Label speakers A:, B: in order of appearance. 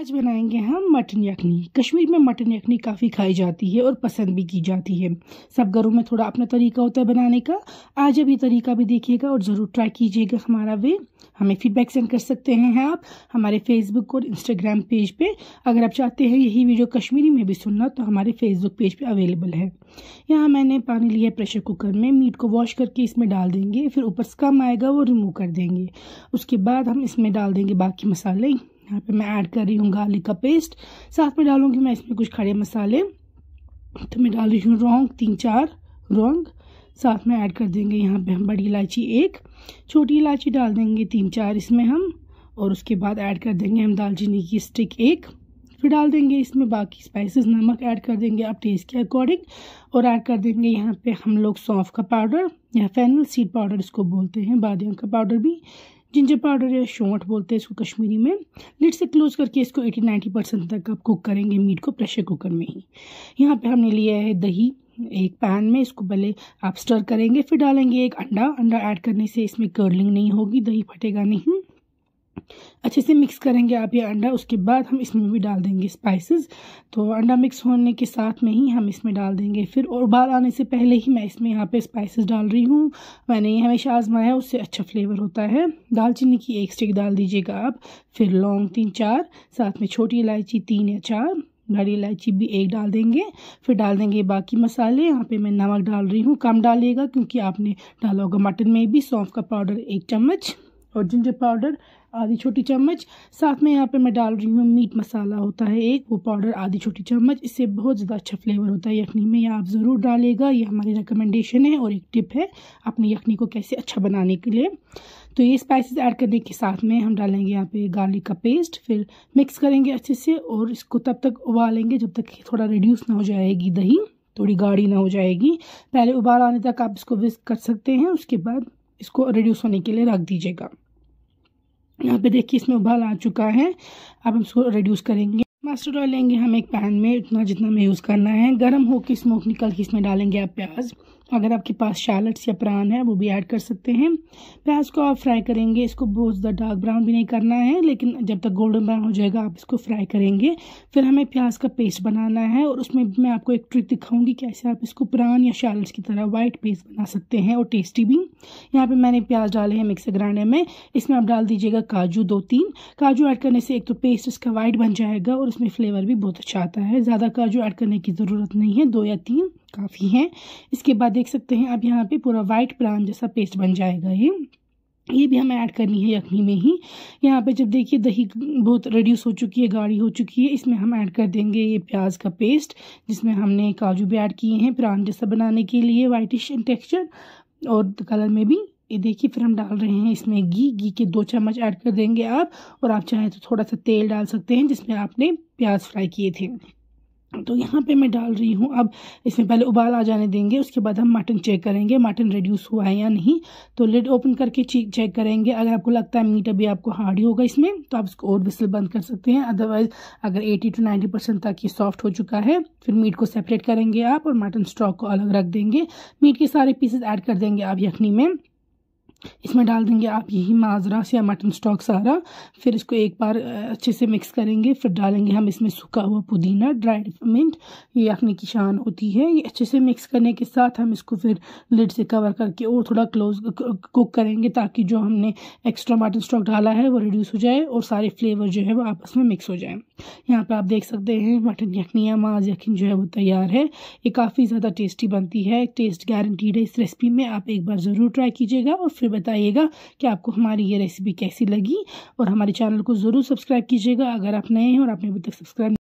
A: आज बनाएंगे हम मटन यखनी कश्मीर में मटन यखनी काफ़ी खाई जाती है और पसंद भी की जाती है सब घरों में थोड़ा अपना तरीका होता है बनाने का आज अभी तरीका भी देखिएगा और ज़रूर ट्राई कीजिएगा हमारा वे हमें फीडबैक सेंड कर सकते हैं आप हमारे फेसबुक और इंस्टाग्राम पेज पे अगर आप चाहते हैं यही वीडियो कश्मीरी में भी सुनना तो हमारे फेसबुक पेज पे अवेलेबल है यहाँ मैंने पानी लिया प्रेशर कुकर में मीट को वॉश करके इसमें डाल देंगे फिर ऊपर से कम आएगा वो रिमूव कर देंगे उसके बाद हम इसमें डाल देंगे बाकी मसाले यहाँ पे मैं ऐड कर रही हूँ गार्लिक का पेस्ट साथ में डालूंगी मैं इसमें कुछ खड़े मसाले तो मैं डाल रही हूँ रोंग तीन चार रोंग साथ में ऐड कर देंगे यहाँ पे हम बड़ी इलायची एक छोटी इलायची डाल देंगे तीन चार इसमें हम और उसके बाद ऐड कर देंगे हम दालचीनी की स्टिक एक फिर डाल देंगे इसमें बाकी स्पाइसेस नमक ऐड कर देंगे आप टेस्ट के अकॉर्डिंग और ऐड कर देंगे यहाँ पे हम लोग सौंफ का पाउडर या फैनल सीड पाउडर इसको बोलते हैं बादियों का पाउडर भी जिंजर पाउडर या शोट बोलते हैं इसको कश्मीरी में लिट से क्लोज करके इसको 80-90 परसेंट तक आप कुक करेंगे मीट को प्रेशर कुकर में ही यहाँ पे हमने लिया है दही एक पैन में इसको पहले आप स्टर करेंगे फिर डालेंगे एक अंडा अंडा ऐड करने से इसमें कर्लिंग नहीं होगी दही फटेगा नहीं अच्छे से मिक्स करेंगे आप ये अंडा उसके बाद हम इसमें भी डाल देंगे स्पाइसेस तो अंडा मिक्स होने के साथ में ही हम इसमें डाल देंगे फिर और उबाल आने से पहले ही मैं इसमें यहाँ पे स्पाइसेस डाल रही हूँ मैंने ये हमेशा आजमाया उससे अच्छा फ्लेवर होता है दालचीनी की एक स्टिक डाल दीजिएगा आप फिर लौंग तीन चार साथ में छोटी इलायची तीन या चार बड़ी इलायची भी एक डाल देंगे फिर डाल देंगे बाकी मसाले यहाँ पे मैं नमक डाल रही हूँ कम डालिएगा क्योंकि आपने डाला होगा मटन में भी सौंफ का पाउडर एक चम्मच और जिंजर पाउडर आधी छोटी चम्मच साथ में यहाँ पे मैं डाल रही हूँ मीट मसाला होता है एक वो पाउडर आधी छोटी चम्मच इससे बहुत ज़्यादा अच्छा फ्लेवर होता है यखनी में यह आप ज़रूर डालेगा ये हमारी रिकमेंडेशन है और एक टिप है अपनी यखनी को कैसे अच्छा बनाने के लिए तो ये स्पाइसेस ऐड करने के साथ में हम डालेंगे यहाँ पे गार्लिक का पेस्ट फिर मिक्स करेंगे अच्छे से और इसको तब तक उबालेंगे जब तक थोड़ा रिड्यूस ना हो जाएगी दही थोड़ी गाढ़ी ना हो जाएगी पहले उबाल आने तक आप इसको विस्क कर सकते हैं उसके बाद इसको रिड्यूस होने के लिए रख दीजिएगा यहाँ पे देखिए इसमें उबाल आ चुका है अब हम इसको रिड्यूस करेंगे मस्टर्ड ऑयल लेंगे हम एक पैन में इतना जितना हमें यूज़ करना है गर्म होकर स्मोक निकल के इसमें डालेंगे आप प्याज अगर आपके पास शैलट्स या प्रान है वो भी ऐड कर सकते हैं प्याज को आप फ्राई करेंगे इसको बहुत ज़्यादा डार्क ब्राउन भी नहीं करना है लेकिन जब तक गोल्डन ब्राउन हो जाएगा आप इसको फ्राई करेंगे फिर हमें प्याज का पेस्ट बनाना है और उसमें मैं आपको एक ट्रिक दिखाऊंगी कैसे आप इसको प्रान या शैलट्स की तरह वाइट पेस्ट बना सकते हैं और टेस्टी भी यहाँ पर मैंने प्याज डाले हैं मिक्सर ग्राइंडर में इसमें आप डाल दीजिएगा काजू दो तीन काजू ऐड करने से एक तो पेस्ट इसका वाइट बन जाएगा और उसमें फ्लेवर भी बहुत अच्छा आता है ज़्यादा काजू ऐड करने की ज़रूरत नहीं है दो या तीन काफ़ी हैं इसके बाद देख सकते हैं अब यहाँ पे पूरा वाइट प्रान जैसा पेस्ट बन जाएगा ये ये भी हमें ऐड करनी है यखनी में ही यहाँ पे जब देखिए दही बहुत रिड्यूस हो चुकी है गाढ़ी हो चुकी है इसमें हम ऐड कर देंगे ये प्याज का पेस्ट जिसमें हमने काजू भी ऐड किए हैं प्रान जैसा बनाने के लिए वाइटिश टेक्स्चर और कलर में भी ये देखिए फिर हम डाल रहे हैं इसमें घी घी के दो चम्मच ऐड कर देंगे आप और आप चाहें तो थोड़ा सा तेल डाल सकते हैं जिसमें आपने प्याज फ्राई किए थे तो यहाँ पे मैं डाल रही हूँ अब इसमें पहले उबाल आ जाने देंगे उसके बाद हम मटन चेक करेंगे मटन रिड्यूस हुआ है या नहीं तो लिड ओपन करके चेक करेंगे अगर आपको लगता है मीट अभी आपको हार्ड ही होगा इसमें तो आप इसको और बिस्ल बंद कर सकते हैं अदरवाइज अगर 80 टू 90 परसेंट तक ये सॉफ्ट हो चुका है फिर मीट को सेपरेट करेंगे आप और मटन स्टॉक को अलग रख देंगे मीट के सारे पीसेज ऐड कर देंगे आप यखनी में इसमें डाल देंगे आप यही माजरास या मटन स्टॉक सारा फिर इसको एक बार अच्छे से मिक्स करेंगे फिर डालेंगे हम इसमें सूखा हुआ पुदीना ड्राइड मिंट ये यखनी की शान होती है ये अच्छे से मिक्स करने के साथ हम इसको फिर लिड से कवर करके और थोड़ा क्लोज कुक करेंगे ताकि जो हमने एक्स्ट्रा मटन स्टॉक डाला है वो रिड्यूस हो जाए और सारे फ्लेवर जो है वो आपस में मिक्स हो जाए यहाँ पर आप देख सकते हैं मटन यखनी या माज यखनी जो है वो तैयार है ये काफ़ी ज़्यादा टेस्टी बनती है टेस्ट गारंटीड है इस रेसिपी में आप एक बार ज़रूर ट्राई कीजिएगा और फिर बताइएगा कि आपको हमारी ये रेसिपी कैसी लगी और हमारे चैनल को ज़रूर सब्सक्राइब कीजिएगा अगर आप नए हैं और आपने अभी तक सब्सक्राइब